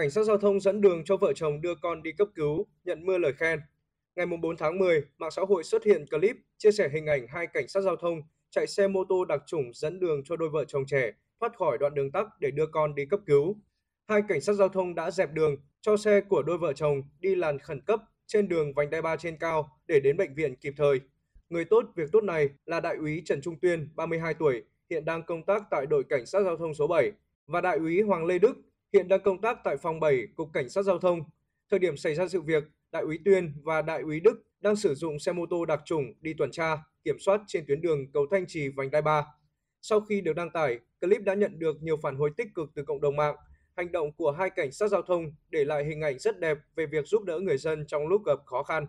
cảnh sát giao thông dẫn đường cho vợ chồng đưa con đi cấp cứu, nhận mưa lời khen. Ngày 4 tháng 10, mạng xã hội xuất hiện clip chia sẻ hình ảnh hai cảnh sát giao thông chạy xe mô tô đặc chủng dẫn đường cho đôi vợ chồng trẻ thoát khỏi đoạn đường tắc để đưa con đi cấp cứu. Hai cảnh sát giao thông đã dẹp đường cho xe của đôi vợ chồng đi làn khẩn cấp trên đường vành đai 3 trên cao để đến bệnh viện kịp thời. Người tốt việc tốt này là đại úy Trần Trung Tuyên, 32 tuổi, hiện đang công tác tại đội cảnh sát giao thông số 7 và đại úy Hoàng Lê Đức, hiện đang công tác tại phòng 7, Cục Cảnh sát Giao thông. Thời điểm xảy ra sự việc, Đại úy Tuyên và Đại úy Đức đang sử dụng xe mô tô đặc trùng đi tuần tra, kiểm soát trên tuyến đường cầu Thanh Trì vành đai 3. Sau khi được đăng tải, clip đã nhận được nhiều phản hồi tích cực từ cộng đồng mạng. Hành động của hai cảnh sát giao thông để lại hình ảnh rất đẹp về việc giúp đỡ người dân trong lúc gặp khó khăn.